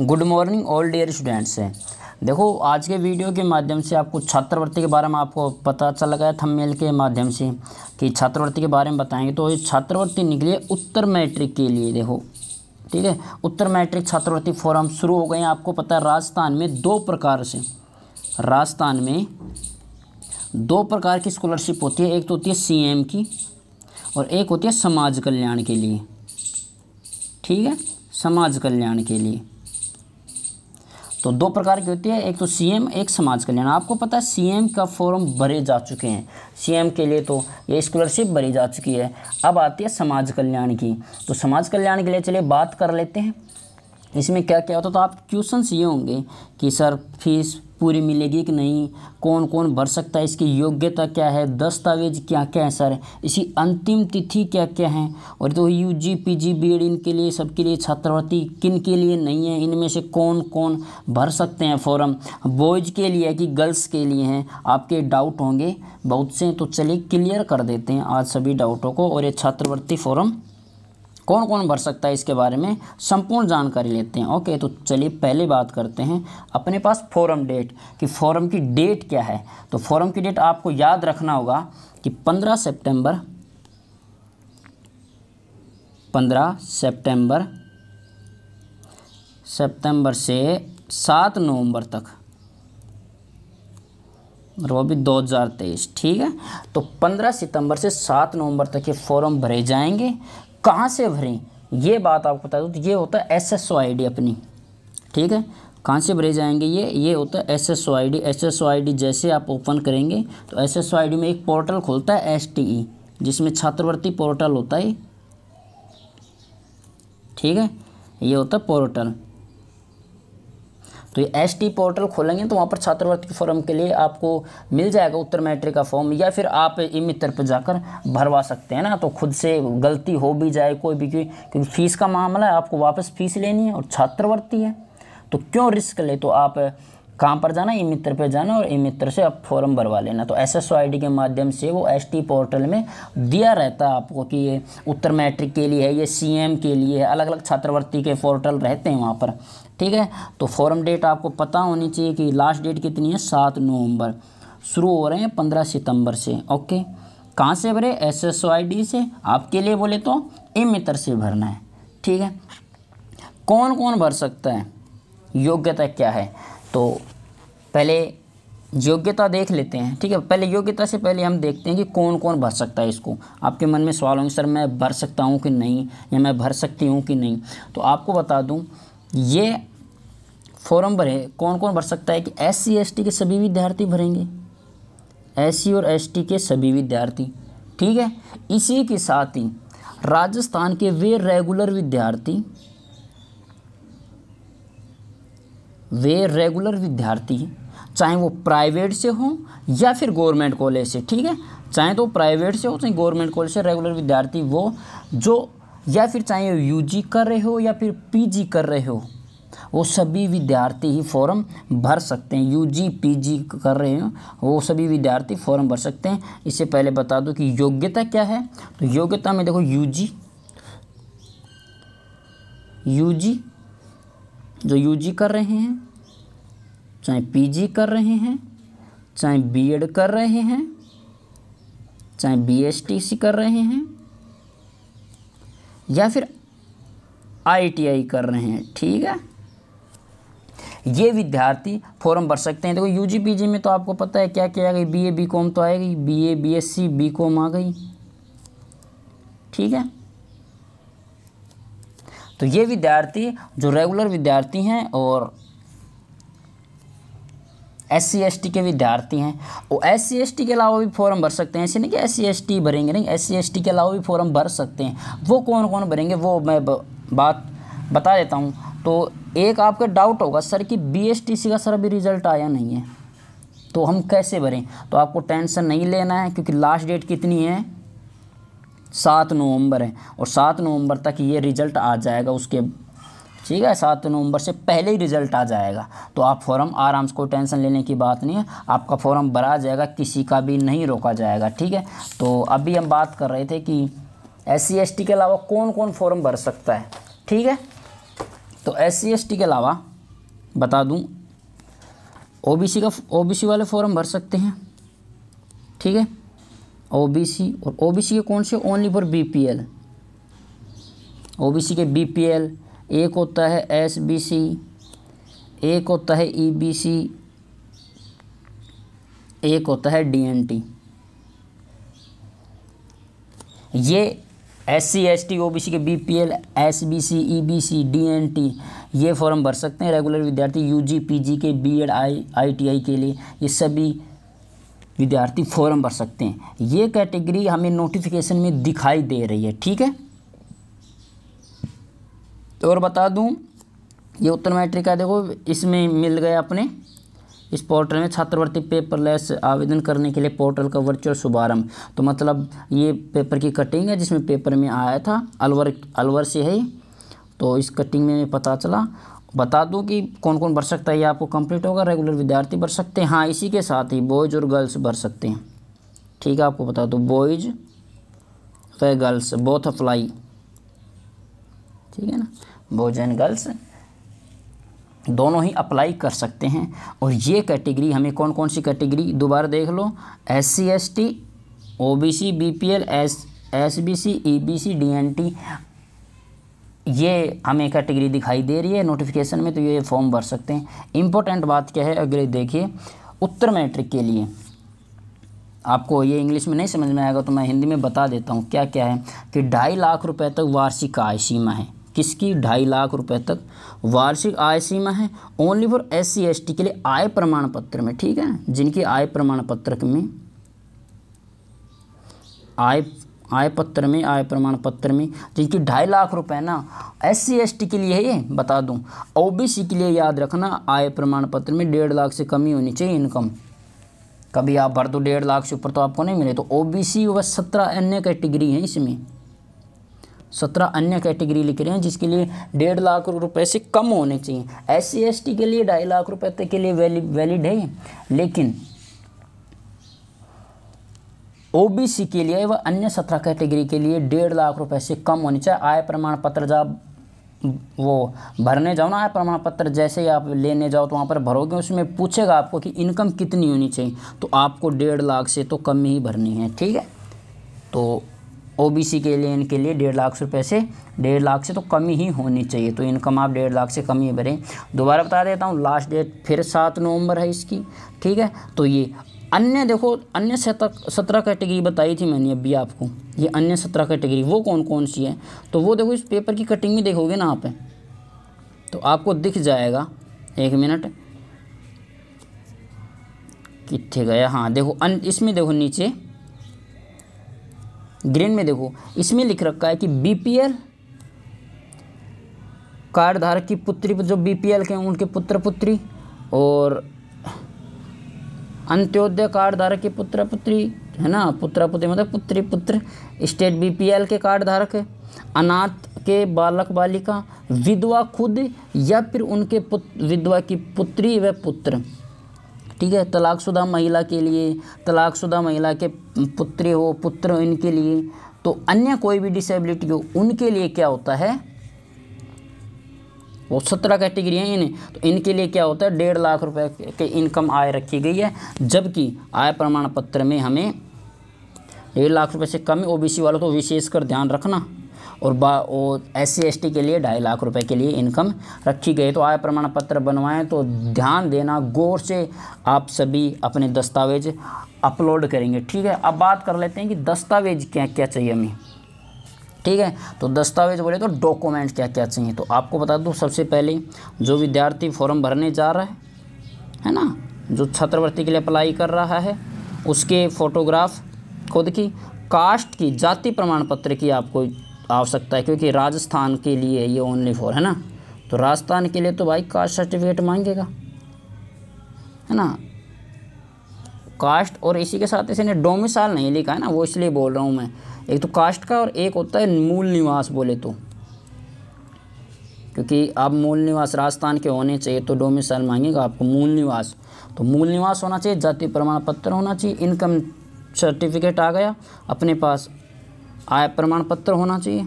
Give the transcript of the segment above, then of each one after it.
good morning all dear students हैं देखो आज के वीडियो के माध्यम से आपको छात्रवृत्ति के बारे में आपको पता चल गया थंबनेल के माध्यम से कि छात्रवृत्ति के बारे में बताएंगे तो ये छात्रवृत्ति निकली उत्तर मैट्रिक के लिए देखो ठीक है उत्तर मैट्रिक छात्रवृत्ति फॉर्म शुरू हो गए हैं आपको पता है राजस्थान में दो प्रकार से राजस्थान में दो प्रकार की स्कॉलरशिप होती है एक तो होती है सी की और एक होती है समाज कल्याण के लिए ठीक है समाज कल्याण के लिए तो दो प्रकार की होती है एक तो सीएम एक समाज कल्याण आपको पता है सीएम का फॉर्म भरे जा चुके हैं सीएम के लिए तो ये स्कॉलरशिप भरी जा चुकी है अब आती है समाज कल्याण की तो समाज कल्याण के लिए चलिए बात कर लेते हैं इसमें क्या क्या होता है तो आप क्वेश्चन ये होंगे कि सर फीस पूरी मिलेगी कि नहीं कौन कौन भर सकता है इसकी योग्यता क्या है दस्तावेज क्या क्या है सर इसी अंतिम तिथि क्या क्या है और तो U G P G B Ed इनके लिए सबके लिए छात्रवृत्ति किन के लिए नहीं है इनमें से कौन कौन भर सकते हैं फॉर्म बॉयज़ के लिए है कि गर्ल्स के लिए हैं आपके डाउट होंगे बहुत से तो चलिए क्लियर कर देते हैं आज सभी डाउटों को और ये छात्रवृत्ति फॉर्म कौन कौन भर सकता है इसके बारे में संपूर्ण जानकारी लेते हैं ओके तो चलिए पहले बात करते हैं अपने पास फॉरम डेट कि फॉरम की डेट क्या है तो फॉरम की डेट आपको याद रखना होगा कि पंद्रह सेप्टेम्बर पंद्रह सेप्टेम्बर सितंबर से सात नवंबर तक वो भी दो हज़ार तेईस ठीक है तो पंद्रह सितंबर से सात नवंबर तक ये फॉर्म भरे जाएंगे कहाँ से भरें ये बात आपको बता दूँ तो ये होता है एस एस अपनी ठीक है कहाँ से भरे जाएंगे ये ये होता है S S O I D S S O I D जैसे आप ओपन करेंगे तो S S O I D में एक पोर्टल खुलता है एस टी ई जिसमें छात्रवृत्ति पोर्टल होता है ठीक है ये होता है पोर्टल तो ये एस टी पोर्टल खोलेंगे तो वहाँ पर छात्रवृत्ति फॉर्म के लिए आपको मिल जाएगा उत्तर मैट्रिक का फॉर्म या फिर आप ई मित्र पर जाकर भरवा सकते हैं ना तो खुद से गलती हो भी जाए कोई भी क्योंकि फ़ीस का मामला है आपको वापस फ़ीस लेनी है और छात्रवृत्ति है तो क्यों रिस्क ले तो आप कहाँ पर जाना ई मित्र पर जाना और ई मित्र से आप फॉर्म भरवा लेना तो एस एस के माध्यम से वो एस पोर्टल में दिया रहता है आपको कि ये उत्तर मैट्रिक के लिए है ये सी के लिए है अलग अलग छात्रवृत्ति के पोर्टल रहते हैं वहाँ पर ठीक है तो फॉर्म डेट आपको पता होनी चाहिए कि लास्ट डेट कितनी है सात नवंबर शुरू हो रहे हैं पंद्रह सितंबर से ओके कहाँ से भरे एस एस से आपके लिए बोले तो ई मित्र से भरना है ठीक है कौन कौन भर सकता है योग्यता क्या है तो पहले योग्यता देख लेते हैं ठीक है पहले योग्यता से पहले हम देखते हैं कि कौन कौन भर सकता है इसको आपके मन में सवाल होंगे सर मैं भर सकता हूँ कि नहीं या मैं भर सकती हूँ कि नहीं तो आपको बता दूँ ये फॉर्म भरे कौन कौन भर सकता है कि एस सी के सभी विद्यार्थी भरेंगे एस और एस के सभी विद्यार्थी ठीक है इसी के साथ ही राजस्थान के वे रेगुलर विद्यार्थी वे रेगुलर विद्यार्थी हैं चाहे वो प्राइवेट से हों या फिर गवर्नमेंट कॉलेज से ठीक है चाहे तो प्राइवेट से हो चाहे गवर्नमेंट कॉलेज से रेगुलर विद्यार्थी वो जो या फिर चाहे जी कर रहे हो या फिर जी कर रहे हो वो सभी विद्यार्थी ही फॉर्म भर सकते हैं यूजी पीजी कर रहे हो वो सभी विद्यार्थी फॉर्म भर सकते हैं इससे पहले बता दो कि योग्यता क्या है तो योग्यता में देखो यूजी यूजी जो यूजी कर रहे हैं चाहे पीजी कर रहे हैं चाहे बीएड कर रहे हैं चाहे बीएसटीसी कर रहे हैं या फिर आईटीआई कर रहे हैं ठीक है ये विद्यार्थी फॉर्म भर सकते हैं देखो यूजी पीजी में तो आपको पता है क्या क्या आ गई बीए बीकॉम तो आएगी बीए बीएससी बीकॉम आ गई ठीक है तो ये विद्यार्थी जो रेगुलर विद्यार्थी हैं और एस सी एस टी के विद्यार्थी हैं वो एस सी एस टी के अलावा भी फॉर्म भर सकते हैं ऐसे नहीं कि एस सी एस टी भरेंगे नहीं एस सी एस टी के अलावा भी फॉर्म भर सकते हैं वो कौन कौन भरेंगे वो मैं बात बता देता हूँ तो एक आपका डाउट होगा सर कि बी एस टी सी का सर अभी रिज़ल्ट आया नहीं है तो हम कैसे भरें तो आपको टेंशन नहीं लेना है क्योंकि लास्ट डेट कितनी है सात नवंबर है और सात नवंबर तक ये रिज़ल्ट आ जाएगा उसके ठीक है सात नवंबर से पहले ही रिज़ल्ट आ जाएगा तो आप फॉर्म आराम से कोई टेंशन लेने की बात नहीं है आपका फॉर्म भरा जाएगा किसी का भी नहीं रोका जाएगा ठीक है तो अभी हम बात कर रहे थे कि एस सी के अलावा कौन कौन फॉर्म भर सकता है ठीक है तो एस सी के अलावा बता दूँ ओ का ओ वाले फॉर्म भर सकते हैं ठीक है ओबीसी और ओबीसी के कौन से ओनली फॉर बीपीएल ओबीसी के बीपीएल एक होता है एसबीसी एक होता है ईबीसी e एक होता है डीएनटी ये S C S T O B C के B P L S B C E B C D N T ये फॉर्म भर सकते हैं रेगुलर विद्यार्थी यू जी पी जी के B Ed I I T I के लिए ये सभी विद्यार्थी फॉर्म भर सकते हैं ये कैटेगरी हमें नोटिफिकेशन में दिखाई दे रही है ठीक है तो और बता दूं ये उत्तर मैट्रिक है देखो इसमें मिल गए अपने इस पोर्टल में छात्रवृत्ति पेपरलेस आवेदन करने के लिए पोर्टल का वर्चुअल शुभारंभ तो मतलब ये पेपर की कटिंग है जिसमें पेपर में आया था अलवर अलवर से है तो इस कटिंग में पता चला बता दूं कि कौन कौन भर सकता है ये आपको कंप्लीट होगा रेगुलर विद्यार्थी भर सकते हैं हाँ इसी के साथ ही बॉयज़ और गर्ल्स भर सकते हैं ठीक है आपको बता दूँ बॉयज़ व गर्ल्स बोथ अप्लाई ठीक है ना बॉयज़ एंड गर्ल्स दोनों ही अप्लाई कर सकते हैं और ये कैटेगरी हमें कौन कौन सी कैटेगरी दोबारा देख लो S C S T O B C B P L S S B C E B C D N T ये हमें कैटेगरी दिखाई दे रही है नोटिफिकेशन में तो ये फॉर्म भर सकते हैं इंपॉर्टेंट बात क्या है अगर देखिए उत्तर मैट्रिक के लिए आपको ये इंग्लिश में नहीं समझ में आएगा तो मैं हिंदी में बता देता हूँ क्या क्या है कि ढाई लाख रुपए तक वार्षिक आय सीमा है किसकी ढाई लाख रुपए तक वार्षिक आय सीमा है only for S C S T के लिए आय प्रमाण पत्र में ठीक है जिनकी आय प्रमाण पत्रक में आय आय पत्र में आय प्रमाण पत्र में जिनकी ढाई लाख रुपए ना एस सी एस टी के लिए है ये बता दूं ओबीसी के लिए याद रखना आय प्रमाण पत्र में डेढ़ लाख से कमी होनी चाहिए इनकम कभी आप भर दो डेढ़ लाख से ऊपर तो आपको नहीं मिले तो ओबीसी व सत्रह अन्य कैटेगरी हैं इसमें सत्रह अन्य कैटेगरी लिख रहे हैं जिसके लिए डेढ़ लाख रुपए से कम होने चाहिए एस सी के लिए ढाई लाख रुपए तक के लिए वैलिड है लेकिन ओबीसी के लिए व अन्य सत्रह कैटेगरी के लिए डेढ़ लाख रुपए से कम होनी चाहिए आय प्रमाण पत्र जब वो भरने जाओ ना आय प्रमाण पत्र जैसे ही आप लेने जाओ तो वहाँ पर भरोगे उसमें पूछेगा आपको कि इनकम कितनी होनी चाहिए तो आपको डेढ़ लाख से तो कम ही भरनी है ठीक है तो ओबीसी के लिए इनके लिए डेढ़ लाख रुपए से डेढ़ लाख से तो कम ही होनी चाहिए तो इनकम आप डेढ़ लाख से कम ही भरें दोबारा बता देता हूँ लास्ट डेट फिर सात नवंबर है इसकी ठीक है तो ये अन्य देखो अन्य सत्रह कैटेगरी बताई थी मैंने अभी आपको ये अन्य सत्रह कैटेगरी वो कौन कौन सी है तो वो देखो इस पेपर की कटिंग में देखोगे ना आप तो आपको दिख जाएगा एक मिनट कितने गया हाँ देखो अन इसमें देखो नीचे ग्रीन में देखो इसमें लिख रखा है कि बीपीएल कार्ड धारक की पुत्री जो बीपीएल के हैं उनके पुत्र पुत्री और अंत्योदय कार्ड धारक के पुत्र पुत्री है ना पुत्र पुत्री मतलब पुत्री पुत्र स्टेट बीपीएल के कार्ड धारक अनाथ के बालक बालिका विधवा खुद या फिर उनके विधवा की पुत्री व पुत्र ठीक है तलाकशुदा महिला के लिए तलाकशुदा महिला के पुत्री हो पुत्र हो इनके लिए तो अन्य कोई भी डिसेबिलिटी हो उनके लिए क्या होता है वो सत्रह कैटेगरी हैं इन्हें तो इनके लिए क्या होता है डेढ़ लाख रुपए के इनकम आय रखी गई है जबकि आय प्रमाण पत्र में हमें डेढ़ लाख रुपए से कम है ओबीसी वालों को विशेषकर ध्यान रखना और बा एस सी के लिए ढाई लाख रुपए के लिए इनकम रखी गई तो आय प्रमाण पत्र बनवाएं तो ध्यान देना गौर से आप सभी अपने दस्तावेज अपलोड करेंगे ठीक है अब बात कर लेते हैं कि दस्तावेज क्या क्या चाहिए हमें ठीक है तो दस्तावेज बोले तो डॉक्यूमेंट क्या क्या चाहिए तो आपको बता दूँ सबसे पहले जो विद्यार्थी फॉर्म भरने जा रहा है है ना जो छात्रवृत्ति के लिए अप्लाई कर रहा है उसके फ़ोटोग्राफ खुद की कास्ट की जाति प्रमाण पत्र की आपको आवश्यकता है क्योंकि राजस्थान के लिए ये ओनली फॉर है ना तो राजस्थान के लिए तो भाई कास्ट सर्टिफिकेट मांगेगा है ना कास्ट और इसी के साथ इसने डोमिसाइल नहीं लिखा है ना वो इसलिए बोल रहा हूँ मैं एक तो कास्ट का और एक होता है मूल निवास बोले तो क्योंकि आप मूल निवास राजस्थान के होने चाहिए तो डोमिसाइल मांगेगा आपको मूल निवास तो मूल निवास होना चाहिए जाति प्रमाण पत्र होना चाहिए इनकम सर्टिफिकेट आ गया अपने पास आय प्रमाण पत्र होना चाहिए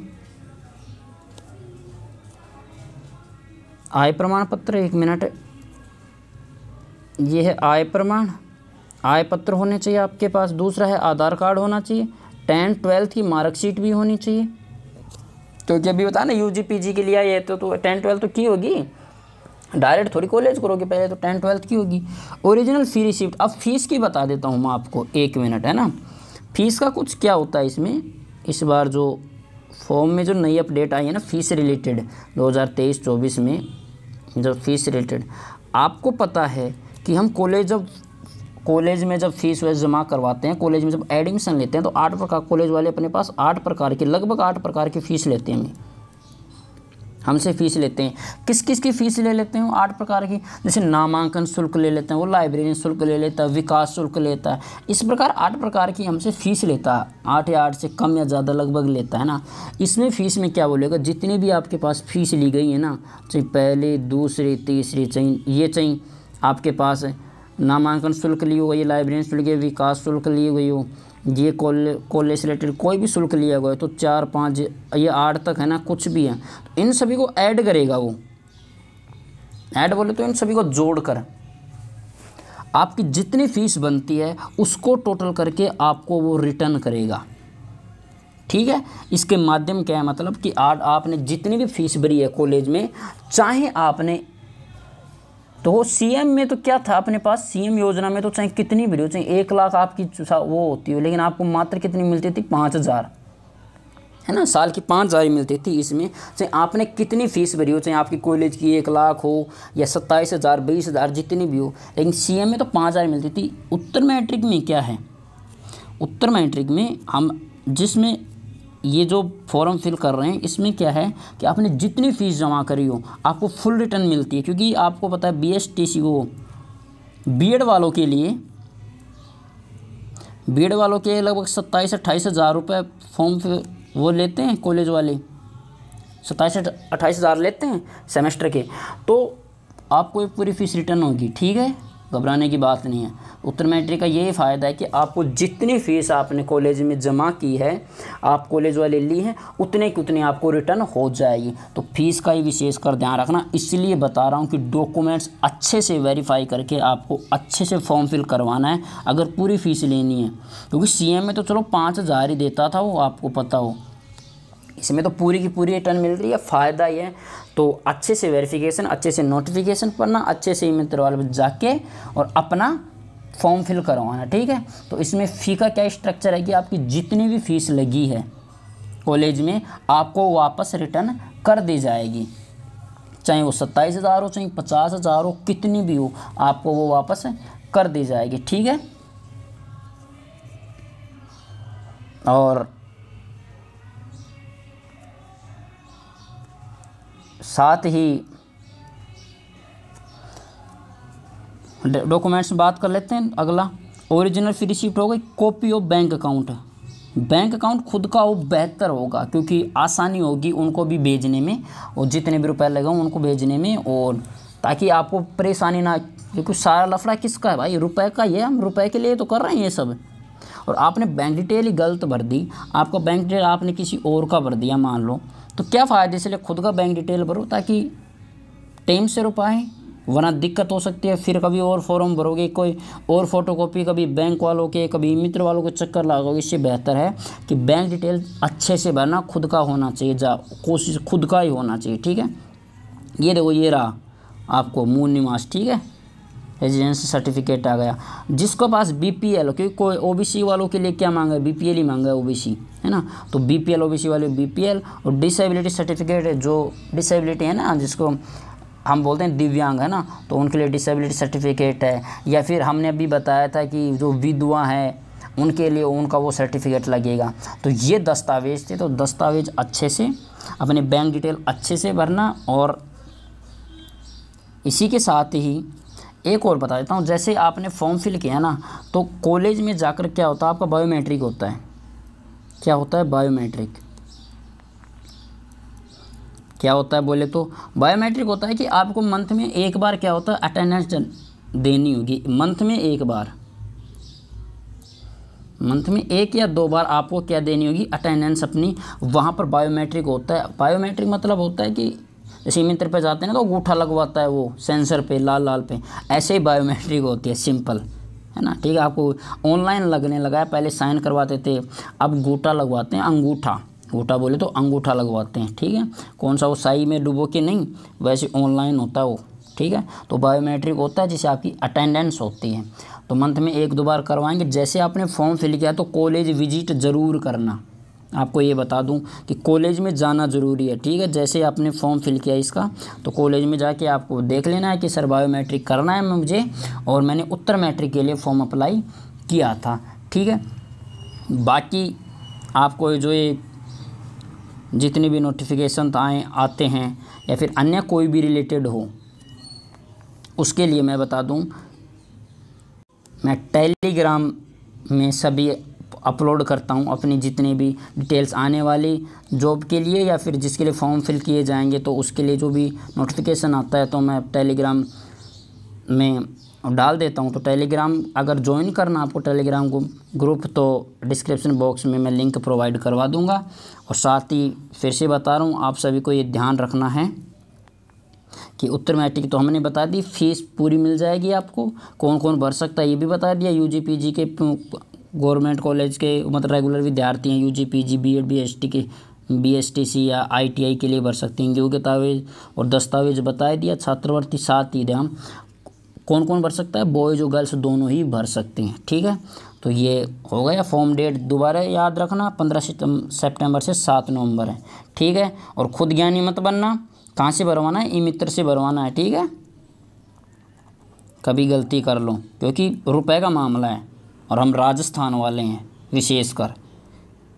आय प्रमाण पत्र एक मिनट ये है आय प्रमाण आय पत्र होने चाहिए आपके पास दूसरा है आधार कार्ड होना चाहिए टेंथ ट्वेल्थ की मार्कशीट भी होनी चाहिए तो अभी भी बता ना यू जी पी जी के लिए आई तो, तो टेंथ ट्वेल्थ तो की होगी डायरेक्ट थोड़ी कॉलेज करोगे पहले तो टेंथ ट्वेल्थ की होगी ओरिजिनल फी रिसिप्ट अब फीस की बता देता हूँ मैं आपको एक मिनट है ना फीस का कुछ क्या होता है इसमें इस बार जो फॉर्म में जो नई अपडेट आई है ना फीस रिलेटेड 2023-24 में जो फीस रिलेटेड आपको पता है कि हम कॉलेज ऑफ कॉलेज में जब फीस वैस जमा करवाते हैं कॉलेज में जब एडमिशन लेते हैं तो आठ प्रकार कॉलेज वाले अपने पास आठ प्रकार की लगभग आठ प्रकार की फ़ीस लेते हैं हमसे फ़ीस लेते हैं किस किस की फ़ीस ले लेते हैं आठ प्रकार की जैसे नामांकन शुल्क ले लेते हैं वो लाइब्रेरी शुल्क ले लेता है विकास शुल्क लेता है इस प्रकार आठ प्रकार की हमसे फ़ीस लेता है आठ या आठ से कम या ज़्यादा लगभग लेता है ना इसमें फ़ीस में क्या बोलेगा जितनी भी आपके पास फ़ीस ली गई है ना चाहे पहले दूसरे तीसरे चाहे ये चाहे आपके पास है नामांकन शुल्क लिए हुए लाइब्रेरी शुल्क ये विकास शुल्क लिए गई हो ये कॉलेज से रिलेटेड कोई भी शुल्क लिया हुआ है तो चार पाँच ये आठ तक है ना कुछ भी है तो इन सभी को ऐड करेगा वो ऐड बोले तो इन सभी को जोड़ कर आपकी जितनी फीस बनती है उसको टोटल करके आपको वो रिटर्न करेगा ठीक है इसके माध्यम क्या है मतलब कि आज आपने जितनी भी फीस भरी है कॉलेज में चाहे आपने तो सीएम में तो क्या था अपने पास सीएम योजना में तो चाहे कितनी भी हो चाहे एक लाख आपकी वो होती हो लेकिन आपको मात्र कितनी मिलती थी पाँच हज़ार है ना साल की पाँच हज़ार मिलती थी इसमें चाहे आपने कितनी फ़ीस भरी हो चाहे आपकी कॉलेज की एक लाख हो या सत्ताईस हज़ार बीस हज़ार जितनी भी हो लेकिन एम में तो पाँच हज़ार मिलती थी उत्तर मैट्रिक में क्या है उत्तर मैट्रिक में हम जिसमें ये जो फॉर्म फिल कर रहे हैं इसमें क्या है कि आपने जितनी फ़ीस जमा करी हो आपको फुल रिटर्न मिलती है क्योंकि आपको पता है B S T C or B Ed वालों के लिए बी एड वालों के लगभग सत्ताईस अट्ठाईस हज़ार रुपये फॉर्म वो लेते हैं कॉलेज वाले सत्ताईस अट्ठाईस हज़ार लेते हैं सेमेस्टर के तो आपको एक पूरी फ़ीस रिटर्न होगी ठीक है घबराने की बात नहीं है उत्तर मैट्रिक का यही फ़ायदा है कि आपको जितनी फ़ीस आपने कॉलेज में जमा की है आप कॉलेज वाले ली हैं उतने की उतने आपको रिटर्न हो जाएगी तो फीस का ही विशेषकर ध्यान रखना इसलिए बता रहा हूँ कि डॉक्यूमेंट्स अच्छे से वेरीफाई करके आपको अच्छे से फॉर्म फिल करवाना है अगर पूरी फ़ीस लेनी है क्योंकि सी में तो चलो पाँच ही देता था वो आपको पता हो इसमें तो पूरी की पूरी रिटर्न मिल रही है फ़ायदा ये है तो अच्छे से वेरिफिकेशन अच्छे से नोटिफिकेशन पढ़ना अच्छे से मित्र में जाके और अपना फॉर्म फिल करवाना ठीक है तो इसमें फ़ी का क्या स्ट्रक्चर है कि आपकी जितनी भी फीस लगी है कॉलेज में आपको वापस रिटर्न कर दी जाएगी चाहे वो सत्ताईस हज़ार हो चाहे पचास हज़ार हो कितनी भी हो आपको वो वापस कर दी जाएगी ठीक है और साथ ही डॉक्यूमेंट्स बात कर लेते हैं अगला ओरिजिनल फी रिसिप्ट हो गई copy of bank account bank account खुद का वो बेहतर होगा क्योंकि आसानी होगी उनको भी भेजने में और जितने भी रुपए हों उनको भेजने में और ताकि आपको परेशानी ना क्योंकि सारा लफड़ा किसका है भाई रुपए का ये हम रुपए के लिए तो कर रहे हैं ये सब और आपने बैंक डिटेल ही गलत भर दी आपका बैंक डिटेल आपने किसी और का भर दिया मान लो तो क्या फ़ायदे इसलिए खुद का बैंक डिटेल भरो ताकि टाइम से रुक पाएँ वरना दिक्कत हो सकती है फिर कभी और फॉर्म भरोगे कोई और फोटोकॉपी कभी बैंक वालों के कभी मित्र वालों के चक्कर लगाओगे इससे बेहतर है कि बैंक डिटेल अच्छे से भरना खुद का होना चाहिए जा कोशिश खुद का ही होना चाहिए ठीक है ये देखो ये रहा आपको मून निवास ठीक है रेजिडेंसी सर्टिफिकेट आ गया जिसको पास बी पी एल क्योंकि कोई ओ बी सी वालों के लिए क्या मांगा है बी पी एल ही मांगा है ओ बी सी है ना तो B P L O B C वाले बी पी एल और डिसेबिलिटी सर्टिफिकेट है जो डिसेबिलिटी है ना जिसको हम बोलते हैं दिव्यांग है ना तो उनके लिए डिसेबिलिटी सर्टिफिकेट है या फिर हमने अभी बताया था कि जो विधवा हैं उनके लिए उनका वो सर्टिफिकेट लगेगा तो ये दस्तावेज थे तो दस्तावेज अच्छे से अपने बैंक डिटेल अच्छे से भरना और इसी के साथ ही एक और बता देता हूँ जैसे आपने फॉर्म फिल किया ना तो कॉलेज में जाकर क्या होता है आपका बायोमेट्रिक होता है क्या होता है बायोमेट्रिक क्या होता है बोले तो बायोमेट्रिक होता है कि आपको मंथ में एक बार क्या होता है अटेंडेंस देनी होगी मंथ में एक बार मंथ में एक या दो बार आपको क्या देनी होगी अटेंडेंस अपनी वहाँ पर बायोमेट्रिक होता है बायोमेट्रिक मतलब होता है कि सिम यंत्र पर जाते हैं ना तो अंगूठा लगवाता है वो सेंसर पे लाल लाल पे ऐसे ही बायोमेट्रिक होती है सिंपल है ना ठीक है आपको ऑनलाइन लगने लगा है पहले साइन करवाते थे अब अंगूठा लगवाते हैं अंगूठा अंगूठा बोले तो अंगूठा लगवाते हैं ठीक है कौन सा वो साई में डुबो के नहीं वैसे ऑनलाइन होता है वो ठीक है तो बायोमेट्रिक होता है जिसे आपकी अटेंडेंस होती है तो मंथ में एक दो बार करवाएंगे जैसे आपने फॉर्म फिल किया तो कॉलेज विजिट ज़रूर करना आपको ये बता दूं कि कॉलेज में जाना ज़रूरी है ठीक है जैसे आपने फॉर्म फिल किया इसका तो कॉलेज में जाके आपको देख लेना है कि सर बायोमेट्रिक करना है मुझे और मैंने उत्तर मैट्रिक के लिए फॉर्म अप्लाई किया था ठीक है बाकी आपको जो ये जितने भी नोटिफिकेशन आए आते हैं या फिर अन्य कोई भी रिलेटेड हो उसके लिए मैं बता दूँ मैं टेलीग्राम में सभी अपलोड करता हूँ अपनी जितनी भी डिटेल्स आने वाली जॉब के लिए या फिर जिसके लिए फॉर्म फिल किए जाएंगे तो उसके लिए जो भी नोटिफिकेशन आता है तो मैं टेलीग्राम में डाल देता हूँ तो टेलीग्राम अगर ज्वाइन करना आपको टेलीग्राम ग्रुप तो डिस्क्रिप्शन बॉक्स में मैं लिंक प्रोवाइड करवा दूँगा और साथ ही फिर से बता रहा हूँ आप सभी को ये ध्यान रखना है कि उत्तर मैट्रिक तो हमने बता दी फीस पूरी मिल जाएगी आपको कौन कौन भर सकता है ये भी बता दिया यू जी पी जी के गवर्नमेंट कॉलेज के मतलब रेगुलर विद्यार्थी हैं U G P G B Ed B S T के बी एस टी सी या आई टी आई के लिए भर सकते हैं योग्य दस्तावेज और दस्तावेज बताए दिया छात्रवृत्ति साथ ही हम कौन कौन भर सकता है बॉयज़ और गर्ल्स दोनों ही भर सकते हैं ठीक है तो ये हो गया फॉर्म डेट दोबारा याद रखना पंद्रह सितंबर से सात नवंबर है ठीक है और खुद ज्ञानी मत बनना कहाँ से भरवाना है ई मित्र से भरवाना है ठीक है कभी गलती कर लो क्योंकि रुपए का मामला है और हम राजस्थान वाले हैं विशेषकर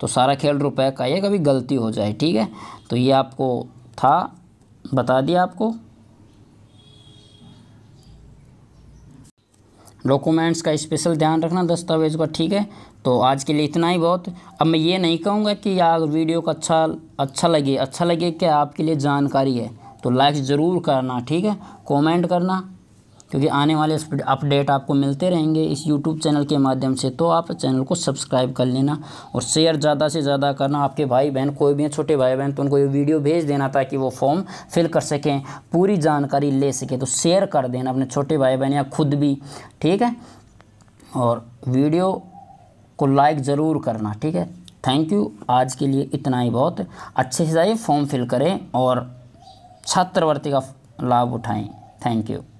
तो सारा खेल रुपए का ये कभी गलती हो जाए ठीक है तो ये आपको था बता दिया आपको डॉक्यूमेंट्स का स्पेशल ध्यान रखना दस्तावेज का ठीक है तो आज के लिए इतना ही बहुत अब मैं ये नहीं कहूँगा कि यार वीडियो का अच्छा अच्छा लगे अच्छा लगे क्या आपके लिए जानकारी है तो लाइक ज़रूर करना ठीक है कमेंट करना क्योंकि आने वाले अपडेट आपको मिलते रहेंगे इस यूट्यूब चैनल के माध्यम से तो आप चैनल को सब्सक्राइब कर लेना और शेयर ज़्यादा से ज़्यादा करना आपके भाई बहन कोई भी छोटे भाई बहन तो उनको ये वीडियो भेज देना ताकि वो फॉर्म फिल कर सकें पूरी जानकारी ले सकें तो शेयर कर देना अपने छोटे भाई बहन या खुद भी ठीक है और वीडियो को लाइक ज़रूर करना ठीक है थैंक यू आज के लिए इतना ही बहुत अच्छे से जाइए फॉर्म फिल करें और छात्रवृत्ति का लाभ उठाएं थैंक यू